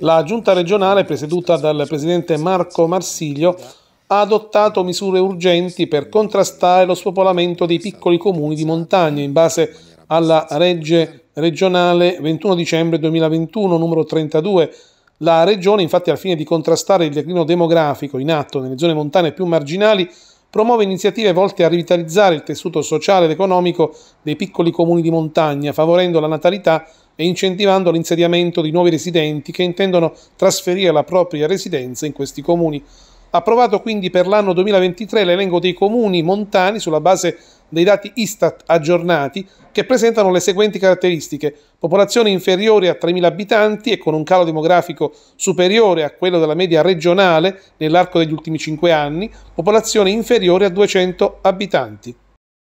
La giunta regionale, presieduta dal presidente Marco Marsiglio, ha adottato misure urgenti per contrastare lo spopolamento dei piccoli comuni di montagna in base alla legge regionale 21 dicembre 2021 numero 32. La regione, infatti, al fine di contrastare il declino demografico in atto nelle zone montane più marginali, promuove iniziative volte a rivitalizzare il tessuto sociale ed economico dei piccoli comuni di montagna, favorendo la natalità e incentivando l'insediamento di nuovi residenti che intendono trasferire la propria residenza in questi comuni. Approvato quindi per l'anno 2023 l'elenco dei comuni montani sulla base dei dati ISTAT aggiornati che presentano le seguenti caratteristiche: popolazione inferiore a 3.000 abitanti e con un calo demografico superiore a quello della media regionale nell'arco degli ultimi 5 anni, popolazione inferiore a 200 abitanti.